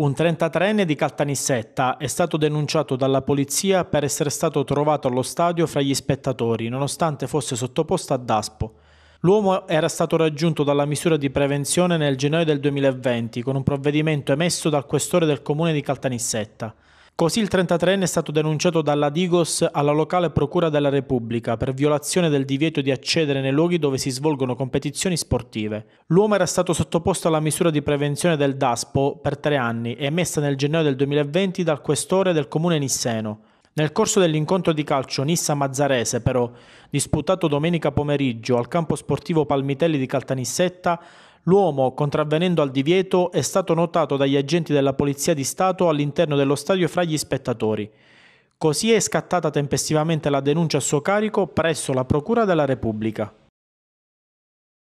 Un 33enne di Caltanissetta è stato denunciato dalla polizia per essere stato trovato allo stadio fra gli spettatori, nonostante fosse sottoposto a DASPO. L'uomo era stato raggiunto dalla misura di prevenzione nel gennaio del 2020 con un provvedimento emesso dal questore del comune di Caltanissetta. Così il 33enne è stato denunciato dalla Digos alla locale Procura della Repubblica per violazione del divieto di accedere nei luoghi dove si svolgono competizioni sportive. L'uomo era stato sottoposto alla misura di prevenzione del DASPO per tre anni, emessa nel gennaio del 2020 dal questore del comune Nisseno. Nel corso dell'incontro di calcio Nissa-Mazzarese, però, disputato domenica pomeriggio al campo sportivo Palmitelli di Caltanissetta, L'uomo, contravvenendo al divieto, è stato notato dagli agenti della Polizia di Stato all'interno dello stadio fra gli spettatori. Così è scattata tempestivamente la denuncia a suo carico presso la Procura della Repubblica.